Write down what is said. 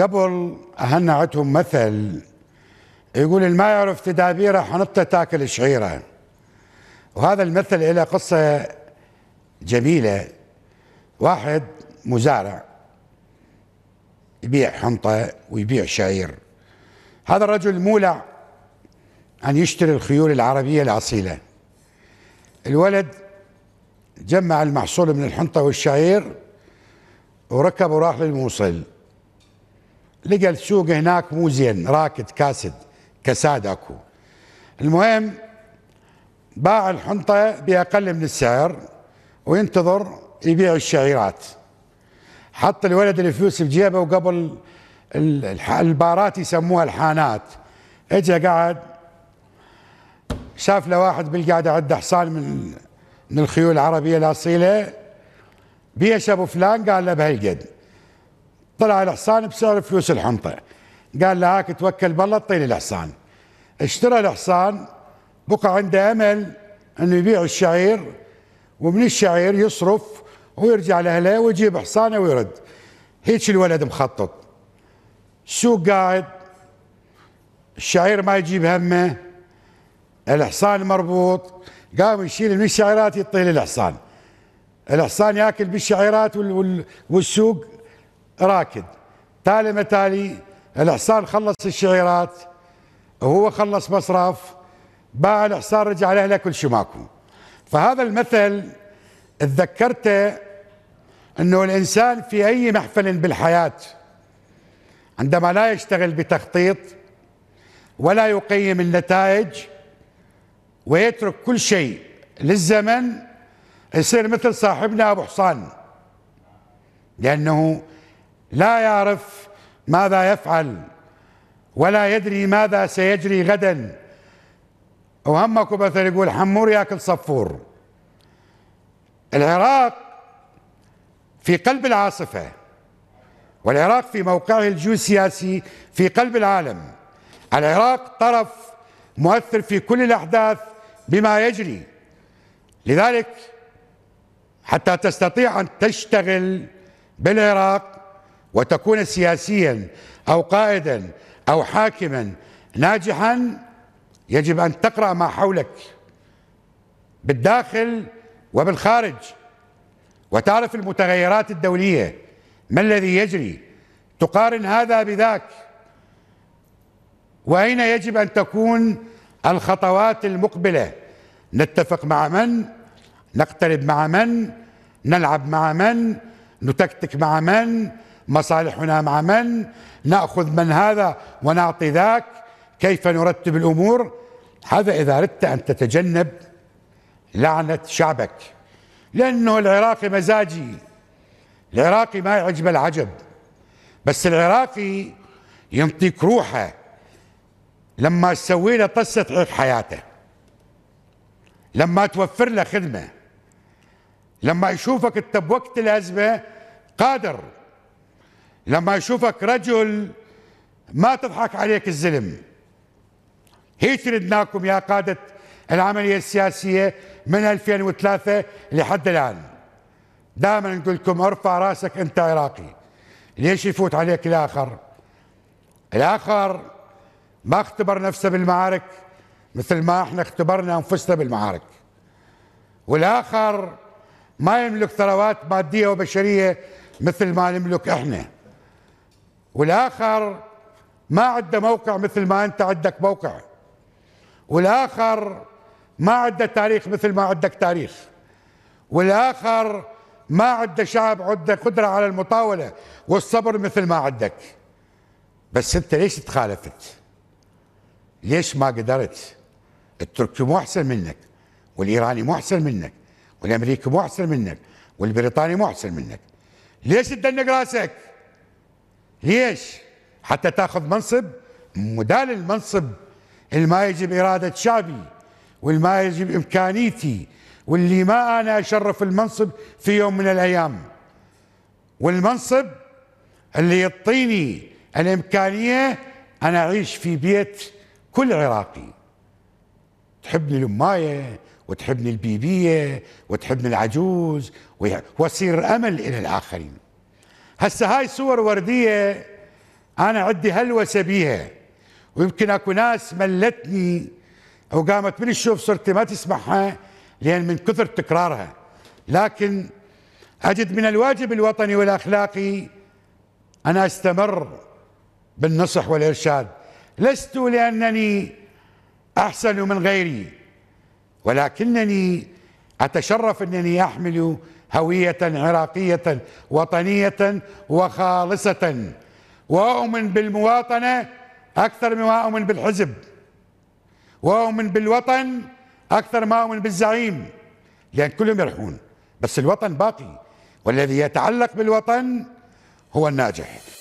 قبل أهلنا عندهم مثل يقول اللي ما يعرف تدابيره حنطه تاكل شعيره وهذا المثل له قصة جميلة واحد مزارع يبيع حنطة ويبيع شعير هذا الرجل مولع أن يشتري الخيول العربية الأصيلة الولد جمع المحصول من الحنطة والشعير وركب وراح للموصل لقى السوق هناك مو زين راكد كاسد كساد اكو المهم باع الحنطة بأقل من السعر وينتظر يبيع الشعيرات حط الولد الفلوس بجيبه وقبل البارات يسموها الحانات اجى قعد شاف له واحد بالقاعده عنده حصان من من الخيول العربيه الاصيله بيش ابو فلان قال له بهالقد طلع الحصان بسعر فلوس الحنطة قال له هاك توكل بالله اعطيني الحصان اشترى الحصان بقى عنده امل انه يبيع الشعير ومن الشعير يصرف ويرجع لاهله ويجيب حصانه ويرد هيك الولد مخطط السوق قاعد الشعير ما يجيب همه الحصان مربوط قام يشيل من الشعيرات يطيل الحصان الحصان ياكل بالشعيرات والسوق راكد تالي متالي الحصان خلص الشعيرات وهو خلص مصرف باع الحصان رجع له كل شيء ماكو فهذا المثل تذكرته انه الانسان في اي محفل بالحياه عندما لا يشتغل بتخطيط ولا يقيم النتائج ويترك كل شيء للزمن يصير مثل صاحبنا ابو حصان لانه لا يعرف ماذا يفعل ولا يدري ماذا سيجري غدا وهمك مثلا يقول حمور ياكل صفور العراق في قلب العاصفة والعراق في موقعه الجيوسياسي في قلب العالم العراق طرف مؤثر في كل الأحداث بما يجري لذلك حتى تستطيع أن تشتغل بالعراق وتكون سياسيا أو قائدا أو حاكما ناجحا يجب أن تقرأ ما حولك بالداخل وبالخارج وتعرف المتغيرات الدولية ما الذي يجري تقارن هذا بذاك وأين يجب أن تكون الخطوات المقبلة نتفق مع من نقترب مع من نلعب مع من نتكتك مع من مصالحنا مع من نأخذ من هذا ونعطي ذاك كيف نرتب الأمور هذا إذا أردت أن تتجنب لعنة شعبك لأنه العراقي مزاجي العراقي ما يعجب العجب بس العراقي ينطيك روحه لما تسوي له طسة عيق حياته لما توفر له خدمة لما يشوفك انت بوقت الأزمة قادر لما يشوفك رجل ما تضحك عليك الزلم هيك ردناكم يا قادة العملية السياسية من 2003 لحد الآن دائما نقول لكم ارفع راسك أنت عراقي ليش يفوت عليك الآخر الآخر ما اختبر نفسه بالمعارك مثل ما احنا اختبرنا أنفسنا بالمعارك والآخر ما يملك ثروات مادية وبشرية مثل ما نملك احنا والآخر ما عنده موقع مثل ما أنت عندك موقع والآخر ما عنده تاريخ مثل ما عندك تاريخ والآخر ما عنده شعب عنده قدرة على المطاولة والصبر مثل ما عندك بس أنت ليش تخالفت ليش ما قدرت التركي مو أحسن منك والإيراني مو أحسن منك والأمريكي مو أحسن منك والبريطاني مو أحسن منك ليش تدنق راسك ليش حتى تاخذ منصب مدال المنصب اللي ما يجب إرادة شعبي واللي ما يجب إمكانيتي واللي ما أنا أشرف المنصب في يوم من الأيام والمنصب اللي يعطيني الإمكانية أنا أعيش في بيت كل عراقي تحبني الأماية وتحبني البيبية وتحبني العجوز ويصير أمل إلى الآخرين هسه هاي صور ورديه انا عندي هلوسه بيها ويمكن اكو ناس ملتني او قامت من الشوف صورتي ما تسمعها لان من كثر تكرارها لكن اجد من الواجب الوطني والاخلاقي ان استمر بالنصح والارشاد لست لانني احسن من غيري ولكنني اتشرف انني احمل هويه عراقيه وطنيه وخالصه واؤمن بالمواطنه اكثر مما اؤمن بالحزب واؤمن بالوطن اكثر ما اؤمن بالزعيم لان كلهم يرحون بس الوطن باقي والذي يتعلق بالوطن هو الناجح